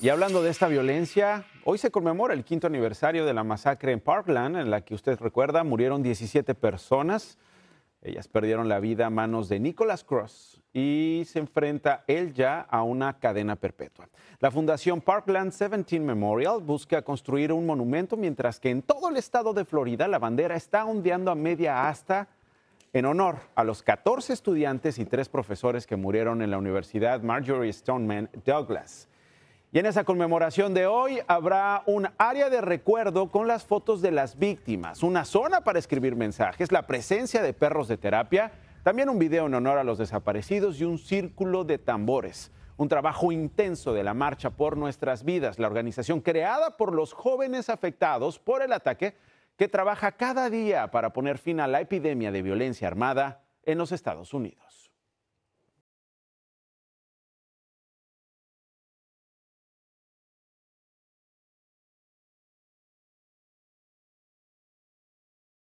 Y hablando de esta violencia, hoy se conmemora el quinto aniversario de la masacre en Parkland, en la que usted recuerda murieron 17 personas. Ellas perdieron la vida a manos de Nicholas Cross y se enfrenta él ya a una cadena perpetua. La Fundación Parkland 17 Memorial busca construir un monumento mientras que en todo el estado de Florida la bandera está ondeando a media asta en honor a los 14 estudiantes y tres profesores que murieron en la Universidad Marjorie Stoneman Douglas. Y en esa conmemoración de hoy habrá un área de recuerdo con las fotos de las víctimas, una zona para escribir mensajes, la presencia de perros de terapia, también un video en honor a los desaparecidos y un círculo de tambores. Un trabajo intenso de la Marcha por Nuestras Vidas, la organización creada por los jóvenes afectados por el ataque, que trabaja cada día para poner fin a la epidemia de violencia armada en los Estados Unidos.